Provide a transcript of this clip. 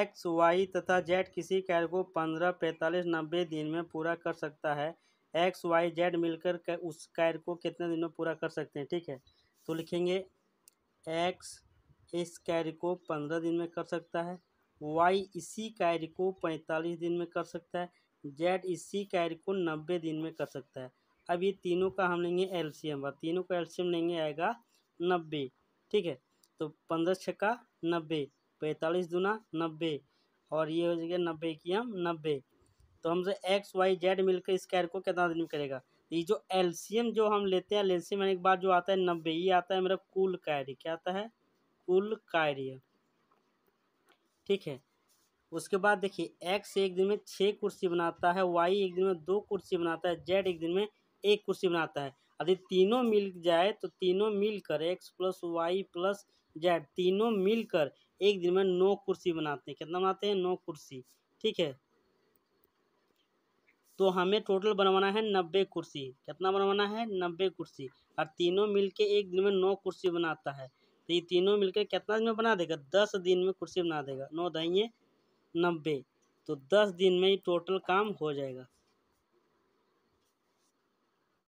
x Y तथा Z किसी कार्य को पंद्रह पैंतालीस नब्बे दिन में पूरा कर सकता है एक्स वाई जेड मिलकर उस कार्य को कितने दिन में पूरा कर सकते हैं ठीक है तो लिखेंगे एक्स इस कार्य को पंद्रह दिन में कर सकता है वाई इसी कार्य को पैंतालीस दिन में कर सकता है जेड इसी कार्य को नब्बे दिन में कर सकता है अब ये तीनों का हम लेंगे और तीनों का एल्शियम लेंगे आएगा नब्बे ठीक है तो पंद्रह छक्का नब्बे पैंतालीस दूना नब्बे और ये हो जाएगा नब्बे की हम नब्बे तो हमसे एक्स वाई जेड मिलकर स्क्वायर को कितना दिन में करेगा ये जो एलसीएम जो हम लेते हैं एलसीएम एक बार जो आता है नब्बे ये आता है मेरा कुल कार्य क्या आता है कुल कार्य ठीक है उसके बाद देखिए एक्स एक दिन में छः कुर्सी बनाता है वाई एक दिन में दो कुर्सी बनाता है जेड एक दिन में एक कुर्सी बनाता है यदि तीनों मिल जाए तो तीनों मिलकर X plus Y plus Z तीनों मिलकर एक दिन में नौ कुर्सी बनाते हैं कितना बनाते हैं नौ कुर्सी ठीक है तो हमें टोटल बनवाना है नब्बे कुर्सी कितना बनवाना है नब्बे कुर्सी और तीनों मिलके एक दिन में नौ कुर्सी बनाता है तो ये तीनों मिलकर कितना दिन में बना देगा दस दिन में कुर्सी बना देगा नौ दाइए नब्बे तो दस दिन में ये टोटल काम हो जाएगा